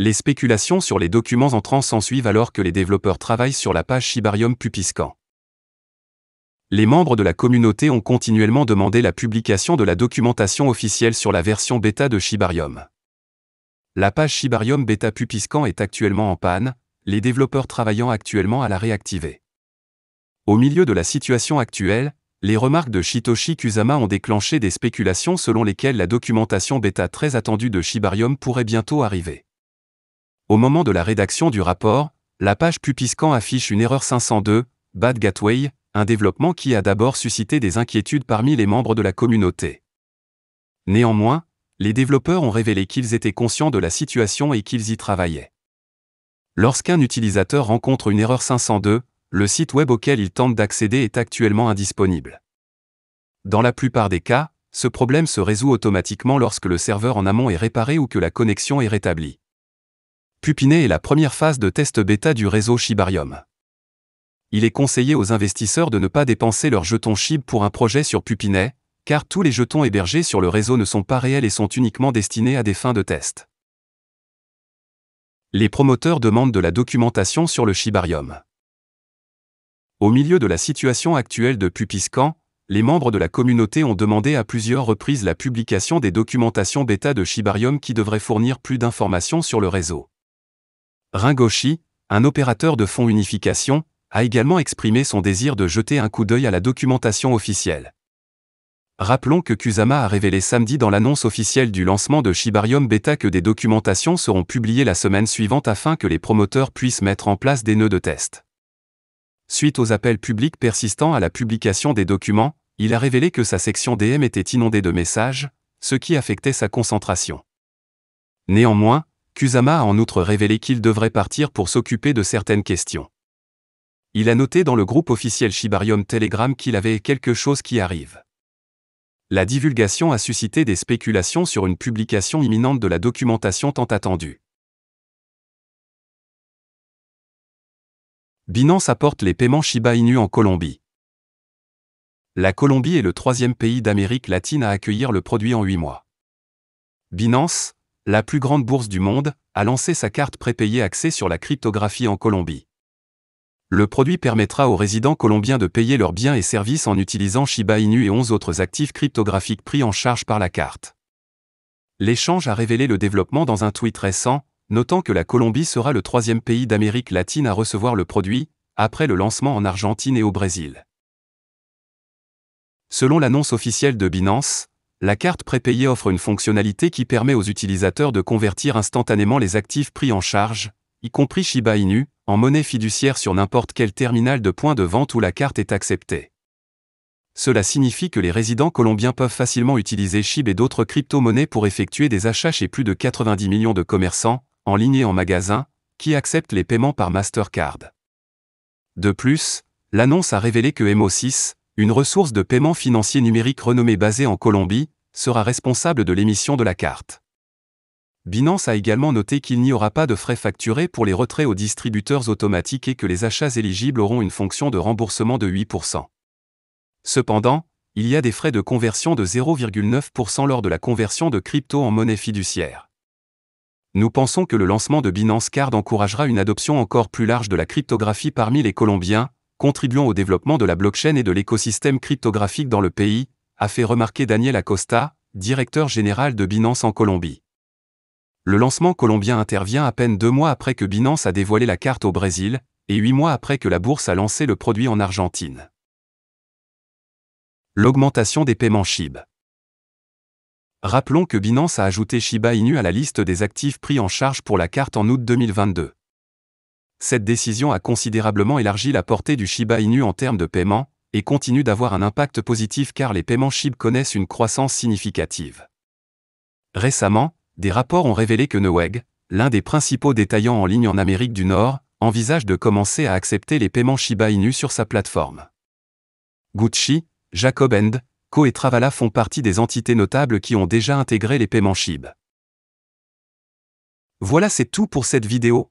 Les spéculations sur les documents entrants s'ensuivent alors que les développeurs travaillent sur la page Shibarium Pupiscan. Les membres de la communauté ont continuellement demandé la publication de la documentation officielle sur la version bêta de Shibarium. La page Shibarium Beta Pupiscan est actuellement en panne, les développeurs travaillant actuellement à la réactiver. Au milieu de la situation actuelle, les remarques de Shitoshi Kusama ont déclenché des spéculations selon lesquelles la documentation bêta très attendue de Shibarium pourrait bientôt arriver. Au moment de la rédaction du rapport, la page Pupiscan affiche une erreur 502, Bad Gateway, un développement qui a d'abord suscité des inquiétudes parmi les membres de la communauté. Néanmoins, les développeurs ont révélé qu'ils étaient conscients de la situation et qu'ils y travaillaient. Lorsqu'un utilisateur rencontre une erreur 502, le site web auquel il tente d'accéder est actuellement indisponible. Dans la plupart des cas, ce problème se résout automatiquement lorsque le serveur en amont est réparé ou que la connexion est rétablie. Pupinet est la première phase de test bêta du réseau Shibarium. Il est conseillé aux investisseurs de ne pas dépenser leurs jetons Shib pour un projet sur Pupinet, car tous les jetons hébergés sur le réseau ne sont pas réels et sont uniquement destinés à des fins de test. Les promoteurs demandent de la documentation sur le Shibarium. Au milieu de la situation actuelle de Pupiscan, les membres de la communauté ont demandé à plusieurs reprises la publication des documentations bêta de Shibarium qui devraient fournir plus d'informations sur le réseau. Ringoshi, un opérateur de fonds unification, a également exprimé son désir de jeter un coup d'œil à la documentation officielle. Rappelons que Kusama a révélé samedi dans l'annonce officielle du lancement de Shibarium Beta que des documentations seront publiées la semaine suivante afin que les promoteurs puissent mettre en place des nœuds de test. Suite aux appels publics persistants à la publication des documents, il a révélé que sa section DM était inondée de messages, ce qui affectait sa concentration. Néanmoins, Kusama a en outre révélé qu'il devrait partir pour s'occuper de certaines questions. Il a noté dans le groupe officiel Shibarium Telegram qu'il avait quelque chose qui arrive. La divulgation a suscité des spéculations sur une publication imminente de la documentation tant attendue. Binance apporte les paiements Shiba Inu en Colombie. La Colombie est le troisième pays d'Amérique latine à accueillir le produit en 8 mois. Binance, la plus grande bourse du monde, a lancé sa carte prépayée axée sur la cryptographie en Colombie. Le produit permettra aux résidents colombiens de payer leurs biens et services en utilisant Shiba Inu et 11 autres actifs cryptographiques pris en charge par la carte. L'échange a révélé le développement dans un tweet récent, notant que la Colombie sera le troisième pays d'Amérique latine à recevoir le produit, après le lancement en Argentine et au Brésil. Selon l'annonce officielle de Binance, la carte prépayée offre une fonctionnalité qui permet aux utilisateurs de convertir instantanément les actifs pris en charge, y compris Shiba Inu, en monnaie fiduciaire sur n'importe quel terminal de point de vente où la carte est acceptée. Cela signifie que les résidents colombiens peuvent facilement utiliser SHIB et d'autres crypto-monnaies pour effectuer des achats chez plus de 90 millions de commerçants, en ligne et en magasin, qui acceptent les paiements par Mastercard. De plus, l'annonce a révélé que MO6, une ressource de paiement financier numérique renommée basée en Colombie, sera responsable de l'émission de la carte. Binance a également noté qu'il n'y aura pas de frais facturés pour les retraits aux distributeurs automatiques et que les achats éligibles auront une fonction de remboursement de 8%. Cependant, il y a des frais de conversion de 0,9% lors de la conversion de crypto en monnaie fiduciaire. Nous pensons que le lancement de Binance Card encouragera une adoption encore plus large de la cryptographie parmi les Colombiens, contribuant au développement de la blockchain et de l'écosystème cryptographique dans le pays, a fait remarquer Daniel Acosta, directeur général de Binance en Colombie. Le lancement colombien intervient à peine deux mois après que Binance a dévoilé la carte au Brésil, et huit mois après que la bourse a lancé le produit en Argentine. L'augmentation des paiements SHIB. Rappelons que Binance a ajouté Shiba Inu à la liste des actifs pris en charge pour la carte en août 2022. Cette décision a considérablement élargi la portée du Shiba Inu en termes de paiement, et continue d'avoir un impact positif car les paiements SHIB connaissent une croissance significative. Récemment, des rapports ont révélé que Noweg, l'un des principaux détaillants en ligne en Amérique du Nord, envisage de commencer à accepter les paiements Shiba Inu sur sa plateforme. Gucci, Jacob End, Co et Travala font partie des entités notables qui ont déjà intégré les paiements SHIB. Voilà c'est tout pour cette vidéo,